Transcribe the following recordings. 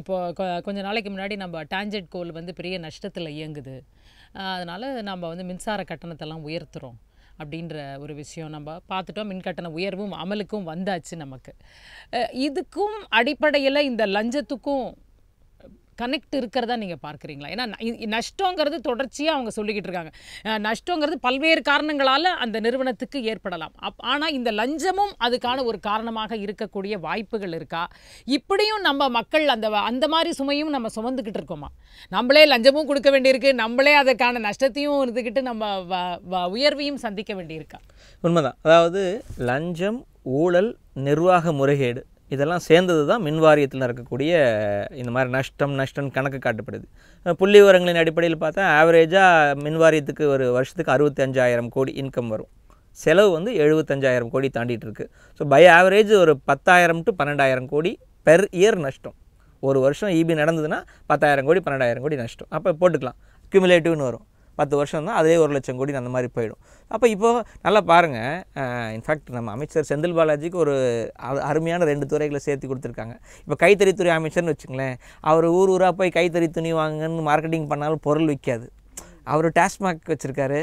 இப்போ கொஞ்ச நாளைக்கு முன்னாடி நம்ம டான்ஜெட் கோல் வந்து பெரிய நஷ்டத்தில் இயங்குது அதனால் நம்ம வந்து மின்சார கட்டணத்தெல்லாம் உயர்த்துகிறோம் அப்படின்ற ஒரு விஷயம் நம்ம பார்த்துட்டோம் மின்கட்டண உயர்வும் அமலுக்கும் வந்தாச்சு நமக்கு இதுக்கும் அடிப்படையில் இந்த லஞ்சத்துக்கும் கனெக்ட் இருக்கிறதா நீங்கள் பார்க்குறீங்களா ஏன்னா நஷ்டங்கிறது தொடர்ச்சியாக அவங்க சொல்லிக்கிட்டு இருக்காங்க நஷ்டங்கிறது பல்வேறு காரணங்களால் அந்த நிறுவனத்துக்கு ஏற்படலாம் அப் ஆனால் இந்த லஞ்சமும் அதுக்கான ஒரு காரணமாக இருக்கக்கூடிய வாய்ப்புகள் இருக்கா இப்படியும் நம்ம மக்கள் அந்த அந்த மாதிரி சுமையும் நம்ம சுமந்துக்கிட்டு இருக்கோமா நம்மளே லஞ்சமும் கொடுக்க வேண்டியிருக்கு நம்மளே அதற்கான நஷ்டத்தையும் இருந்துக்கிட்டு நம்ம உயர்வையும் சந்திக்க வேண்டியிருக்கா உண்மைதான் அதாவது லஞ்சம் ஊழல் நிர்வாக முறைகேடு இதெல்லாம் சேர்ந்தது தான் மின் வாரியத்தில் இருக்கக்கூடிய இந்த மாதிரி நஷ்டம் நஷ்டம் கணக்கு காட்டப்படுது புள்ளி விவரங்களின் அடிப்படையில் பார்த்தா ஆவரேஜாக மின் வாரியத்துக்கு ஒரு வருஷத்துக்கு அறுபத்தஞ்சாயிரம் கோடி இன்கம் வரும் செலவு வந்து எழுபத்தஞ்சாயிரம் கோடி தாண்டிகிட்டு இருக்குது ஸோ பை ஆவரேஜ் ஒரு பத்தாயிரம் டு பன்னெண்டாயிரம் கோடி பெர் இயர் நஷ்டம் ஒரு வருஷம் இபி e நடந்ததுன்னா பத்தாயிரம் கோடி பன்னெண்டாயிரம் கோடி நஷ்டம் அப்போ போட்டுக்கலாம் கியூமுலேட்டிவ்னு வரும் பத்து வருஷம் தான் அதே ஒரு லட்சம் கோடி அந்த மாதிரி போயிடும் அப்போ இப்போது நல்லா பாருங்கள் இன்ஃபேக்ட் நம்ம அமைச்சர் செந்தில் பாலாஜிக்கு ஒரு அருமையான ரெண்டு துறைகளை சேர்த்து கொடுத்துருக்காங்க இப்போ கைத்தறித்துறை அமைச்சர்னு வச்சுங்களேன் அவர் ஊர் ஊராக போய் கைத்தறி துணி வாங்குன்னு மார்க்கெட்டிங் பண்ணாலும் பொருள் விற்காது அவர் டாஸ்மாக் வச்சுருக்காரு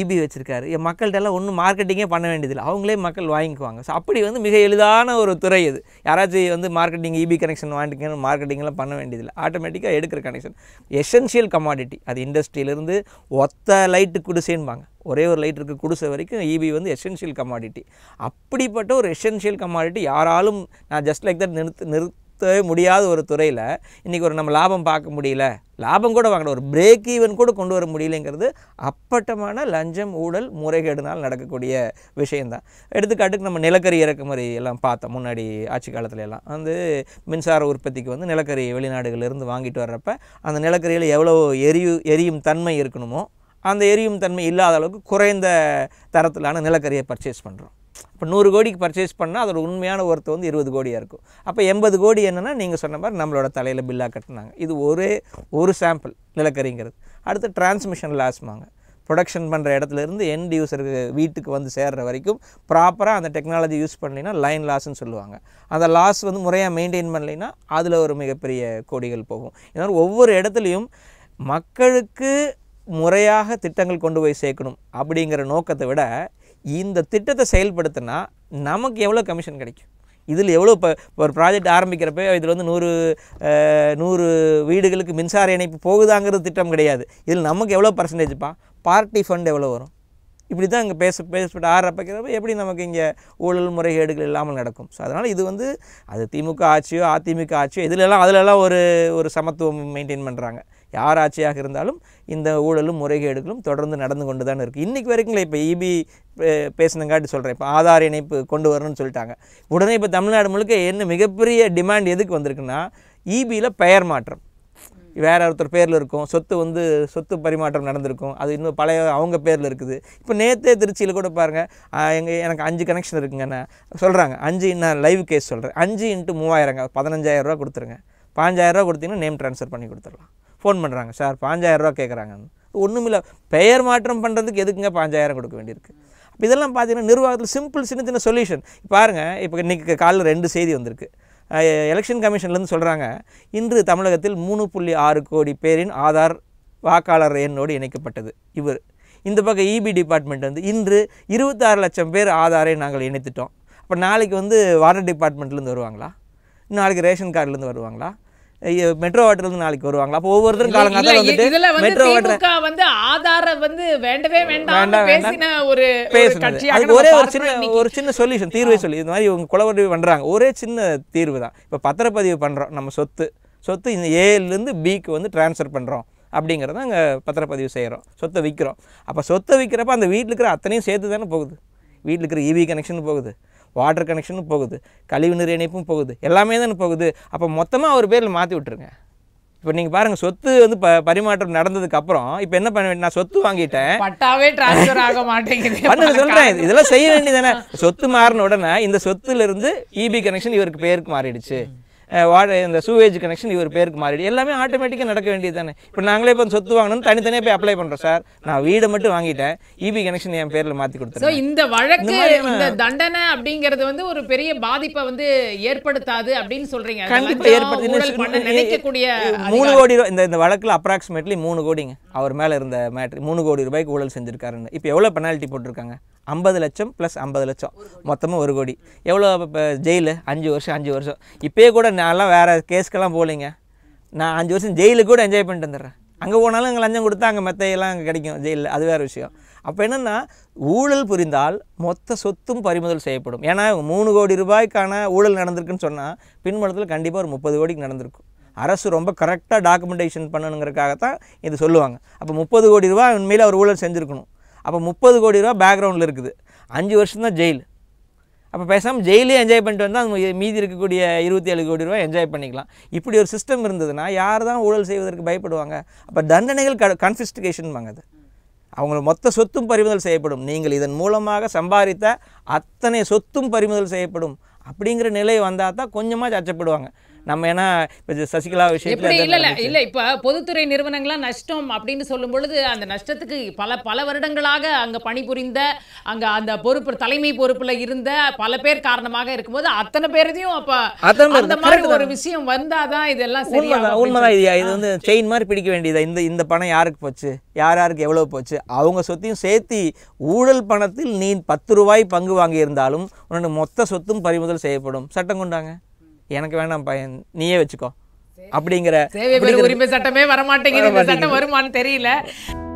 இபி e வச்சுருக்காரு என் மக்கள்கிட்டலாம் ஒன்றும் மார்க்கெட்டிங்கே பண்ண வேண்டியதில்லை அவங்களே மக்கள் வாங்கிக்குவாங்க ஸோ அப்படி வந்து மிக எளிதான ஒரு துறை இது யாராச்சும் வந்து மார்க்கெட்டிங் இபி கனெக்ஷன் வாங்கிட்டீங்கன்னு மார்க்கெட்டிங்லாம் பண்ண வேண்டியதில்லை ஆட்டோமேட்டிக்காக எடுக்கிற கனெக்ஷன் எசென்ஷியல் கமாடிட்டி அது இண்டஸ்ட்ரியிலேருந்து ஒத்த லைட்டு குடிசேன்பாங்க ஒரே ஒரு லைட் இருக்க குடிசை வரைக்கும் இபி e வந்து எசென்ஷியல் கமாடிட்டி அப்படிப்பட்ட ஒரு எசென்ஷியல் கமாடிட்டி யாராலும் நான் ஜஸ்ட் லைக் தட் நிறுத்து நிறுத்து நிறுத்தவே முடியாத ஒரு துறையில் இன்றைக்கி ஒரு நம்ம லாபம் பார்க்க முடியல லாபம் கூட வாங்கணும் ஒரு பிரேக் ஈவன் கூட கொண்டு வர முடியலைங்கிறது அப்பட்டமான லஞ்சம் ஊழல் முறைகேடுனால் நடக்கக்கூடிய விஷயந்தான் எடுத்துக்காட்டுக்கு நம்ம நிலக்கரி இறக்குமதி எல்லாம் பார்த்தோம் முன்னாடி ஆட்சி காலத்துல எல்லாம் வந்து மின்சார உற்பத்திக்கு வந்து நிலக்கரி வெளிநாடுகளிலிருந்து வாங்கிட்டு வர்றப்ப அந்த நிலக்கரியில் எவ்வளோ எரியும் எரியும் தன்மை இருக்கணுமோ அந்த எரியும் தன்மை இல்லாத அளவுக்கு குறைந்த தரத்திலான நிலக்கரியை பர்ச்சேஸ் பண்ணுறோம் இப்போ நூறு கோடிக்கு பர்ச்சேஸ் பண்ணால் அதோட உண்மையான ஒருத்த வந்து இருபது கோடியாக இருக்கும் அப்போ எண்பது கோடி என்னென்னா நீங்கள் சொன்ன மாதிரி நம்மளோட தலையில் பில்லாக கட்டினாங்க இது ஒரே ஒரு சாம்பிள் நிலக்கரிங்கிறது அடுத்து டிரான்ஸ்மிஷன் லாஸ்மாங்க ப்ரொடக்ஷன் பண்ணுற இடத்துலேருந்து எண்ட் யூஸருக்கு வீட்டுக்கு வந்து சேர்கிற வரைக்கும் ப்ராப்பராக அந்த டெக்னாலஜி யூஸ் பண்ணலைன்னா லைன் லாஸ்ன்னு சொல்லுவாங்க அந்த லாஸ் வந்து முறையாக மெயின்டைன் பண்ணலைன்னா அதில் ஒரு மிகப்பெரிய கோடிகள் போகும் இதனால் ஒவ்வொரு இடத்துலையும் மக்களுக்கு முறையாக திட்டங்கள் கொண்டு போய் சேர்க்கணும் அப்படிங்கிற நோக்கத்தை விட இந்த திட்டத்தை செயல்படுத்தினா நமக்கு எவ்வளோ கமிஷன் கிடைக்கும் இதில் எவ்வளோ இப்போ ஒரு ப்ராஜெக்ட் ஆரம்பிக்கிறப்ப இதில் வந்து நூறு நூறு வீடுகளுக்கு மின்சார இணைப்பு போகுதாங்கிறது திட்டம் கிடையாது இதில் நமக்கு எவ்வளோ பர்சன்டேஜ்ப்பா பார்ட்டி ஃபண்ட் எவ்வளோ வரும் இப்படி தான் இங்கே பேச பேசப்பட்டு ஆரம்பிக்கிறப்ப எப்படி நமக்கு இங்கே ஊழல் முறைகேடுகள் இல்லாமல் நடக்கும் ஸோ அதனால் இது வந்து அது திமுக ஆட்சியோ அதிமுக ஆட்சியோ இதிலெல்லாம் அதிலெல்லாம் ஒரு ஒரு சமத்துவம் மெயின்டைன் பண்ணுறாங்க யார் ஆட்சியாக இருந்தாலும் இந்த ஊழலும் முறைகேடுகளும் தொடர்ந்து நடந்து கொண்டு தான் இருக்குது இன்றைக்கி வரைக்கும்ல இப்போ இபி e பேசினங்காட்டி சொல்கிறேன் இப்போ ஆதார் இணைப்பு கொண்டு வரணும்னு சொல்லிட்டாங்க உடனே இப்போ தமிழ்நாடு முழுக்க என்ன மிகப்பெரிய டிமாண்ட் எதுக்கு வந்திருக்குன்னா இபியில் e பெயர் மாற்றம் வேறு ஒருத்தர் பேரில் இருக்கும் சொத்து வந்து சொத்து பரிமாற்றம் நடந்திருக்கும் அது இன்னும் பழைய அவங்க பேரில் இருக்குது இப்போ நேற்றே திருச்சியில் கூட பாருங்கள் எங்கள் எனக்கு அஞ்சு கனெக்ஷன் இருக்குங்கண்ணா சொல்கிறாங்க அஞ்சு நான் லைவ் கேஸ் சொல்கிறேன் அஞ்சு இன்ட்டு மூவாயிரங்க பதினஞ்சாயிரரூவா கொடுத்துருங்க பாஞ்சாயிரரூவா கொடுத்தீங்கன்னா நேம் ட்ரான்ஸ்ஃபர் பண்ணி கொடுத்துடலாம் ஃபோன் பண்ணுறாங்க சார் பாஞ்சாயிரரூவா கேட்குறாங்க ஒன்றும் இல்லை பெயர் மாற்றம் பண்ணுறதுக்கு எதுக்குங்க பாஞ்சாயிரம் கொடுக்க வேண்டியிருக்கு இப்போ இதெல்லாம் பார்த்தீங்கன்னா நிர்வாகத்தில் சிம்பிள் சின்ன சின்ன சொல்யூஷன் பாருங்கள் இப்போ இன்றைக்கி காலையில் ரெண்டு செய்தி வந்திருக்கு எலெக்ஷன் கமிஷன்லேருந்து சொல்கிறாங்க இன்று தமிழகத்தில் மூணு புள்ளி ஆறு கோடி பேரின் ஆதார் வாக்காளர் எண்ணோடு இணைக்கப்பட்டது இவர் இந்த பக்கம் இபி e டிபார்ட்மெண்ட் வந்து இன்று இருபத்தாறு லட்சம் பேர் ஆதாரை நாங்கள் இணைத்துட்டோம் அப்போ நாளைக்கு வந்து வாட்டர் டிபார்ட்மெண்ட்லேருந்து வருவாங்களா நாளைக்கு ரேஷன் கார்டுலேருந்து வருவாங்களா மெட்ரோ வாட்டர்லேருந்து நாளைக்கு வருவாங்களா அப்போ ஒவ்வொருத்தரும் காலங்காலத்தில் வந்துட்டு மெட்ரோ வாட்டர் வந்து ஆதார வந்து வேண்டவே வேண்டாம் பேசின ஒரு அது ஒரே ஒரு சின்ன ஒரு சின்ன சொல்யூஷன் தீர்வை சொல்லி இந்த மாதிரி இவங்க குலவடி பண்ணுறாங்க ஒரே சின்ன தீர்வு தான் இப்போ பத்திரப்பதிவு பண்ணுறோம் நம்ம சொத்து சொத்து இந்த ஏலேருந்து பிக்கு வந்து டிரான்ஸ்ஃபர் பண்ணுறோம் அப்படிங்கிறத அங்கே பத்திரப்பதிவு செய்கிறோம் சொத்தை விற்கிறோம் அப்போ சொத்தை விற்கிறப்ப அந்த வீட்டில் இருக்கிற அத்தனையும் சேர்த்து தானே போகுது வீட்டில் இருக்கிற இவி e கனெக்ஷன் போகுது வாட்டர் கனெக்ஷனும் போகுது கழிவுநீர் இணைப்பும் போகுது எல்லாமே தானே போகுது அப்போ மொத்தமாக அவர் பேரில் மாற்றி விட்ருங்க இப்போ நீங்கள் பாருங்கள் சொத்து வந்து ப பரிமாற்றம் நடந்ததுக்கு அப்புறம் இப்போ என்ன பண்ண வேண்டிய நான் சொத்து வாங்கிட்டேன் பட்டாவே ட்ரான்ஸ்ஃபர் ஆக மாட்டேங்குது சொல்கிறேன் இதெல்லாம் செய்ய வேண்டியதானே சொத்து மாறின உடனே இந்த சொத்துலேருந்து இபி e கனெக்ஷன் இவருக்கு பேருக்கு மாறிடுச்சு வாட இந்த சூவேஜ் கனெக்ஷன் இவர் பேருக்கு மாறிடு எல்லாமே ஆட்டோமேட்டிக்காக நடக்க வேண்டியது தானே இப்போ நாங்களே இப்போ சொத்து வாங்கணும்னு தனித்தனியாக போய் அப்ளை பண்ணுறோம் சார் நான் வீடை மட்டும் வாங்கிட்டேன் இபி e கனெக்ஷன் என் பேரில் மாற்றி கொடுத்தேன் இந்த வழக்கு இந்த தண்டனை அப்படிங்கிறது வந்து ஒரு பெரிய பாதிப்பை வந்து ஏற்படுத்தாது அப்படின்னு சொல்கிறீங்க கண்டிப்பாக ஏற்படுத்தி நினைக்கக்கூடிய மூணு கோடி ரூபாய் இந்த இந்த வழக்கில் அப்ராக்சிமேட்லி மூணு கோடிங்க அவர் மேலே இருந்த மேட்ரி மூணு கோடி ரூபாய்க்கு ஊழல் செஞ்சுருக்காருன்னு இப்போ எவ்வளோ பெனால்ட்டி போட்டிருக்காங்க ஐம்பது லட்சம் ப்ளஸ் ஐம்பது லட்சம் மொத்தமாக ஒரு கோடி எவ்வளோ இப்போ ஜெயிலு அஞ்சு வருஷம் அஞ்சு வருஷம் இப்போயே கூட நான்லாம் வேறு கேஸ்க்கெல்லாம் போகலைங்க நான் அஞ்சு வருஷம் ஜெயிலுக்கு கூட என்ஜாய் பண்ணிட்டு வந்துடுறேன் அங்கே போனாலும் அங்கே லஞ்சம் கொடுத்தா அங்கே மெத்தையெல்லாம் அங்கே கிடைக்கும் ஜெயிலில் அது வேறு விஷயம் அப்போ என்னென்னா ஊழல் புரிந்தால் மொத்த சொத்தும் பறிமுதல் செய்யப்படும் ஏன்னா மூணு கோடி ரூபாய்க்கான ஊழல் நடந்திருக்குன்னு சொன்னால் பின்புலத்தில் கண்டிப்பாக ஒரு முப்பது கோடிக்கு நடந்திருக்கும் அரசு ரொம்ப கரெக்டாக டாக்குமெண்டேஷன் பண்ணணுங்கிறக்காகத்தான் இது சொல்லுவாங்க அப்போ முப்பது கோடி ரூபாய் உண்மையில் அவர் ஊழல் செஞ்சுருக்கணும் அப்போ முப்பது கோடி ரூபா பேக்ரவுண்டில் இருக்குது அஞ்சு வருஷம் தான் ஜெயில் அப்போ பேசாமல் ஜெயிலே என்ஜாய் பண்ணிட்டு வந்தால் மீதி இருக்கக்கூடிய இருபத்தி ஏழு கோடி ரூபா என்ஜாய் பண்ணிக்கலாம் இப்படி ஒரு சிஸ்டம் இருந்ததுன்னா யார் தான் ஊழல் செய்வதற்கு பயப்படுவாங்க அப்போ தண்டனைகள் க கன்ஃபிஸ்டிகேஷன் வாங்குது அவங்கள மொத்த சொத்தும் பறிமுதல் செய்யப்படும் நீங்கள் இதன் மூலமாக சம்பாதித்த அத்தனை சொத்தும் பறிமுதல் செய்யப்படும் அப்படிங்கிற நிலை வந்தால் தான் கொஞ்சமாக சச்சப்படுவாங்க நம்ம ஏன்னா சசிகலா விஷயத்துல இல்லை இல்லை இல்ல இப்ப பொதுத்துறை நிறுவனங்களா நஷ்டம் அப்படின்னு சொல்லும் பொழுது அந்த நஷ்டத்துக்கு பல பல வருடங்களாக அங்க பணிபுரிந்த அங்க அந்த பொறுப்பு தலைமை பொறுப்புல இருந்த பல பேர் காரணமாக இருக்கும்போது அத்தனை பேரையும் அப்ப அந்த மாதிரி ஒரு விஷயம் வந்தாதான் இதெல்லாம் சரியா உண்மைதான் இது இது வந்து செயின் மாதிரி பிடிக்க வேண்டியது இந்த இந்த பணம் யாருக்கு போச்சு யார் யாருக்கு எவ்வளோ போச்சு அவங்க சொத்தையும் சேர்த்து ஊழல் பணத்தில் நீ பத்து ரூபாய் பங்கு வாங்கியிருந்தாலும் உன்னோட மொத்த சொத்தும் பறிமுதல் செய்யப்படும் சட்டம் கொண்டாங்க எனக்கு வேணாம் பையன் நீயே வச்சுக்கோ அப்படிங்கிற உரிமை சட்டமே வரமாட்டேங்கிற சட்டம் வருமானு தெரியல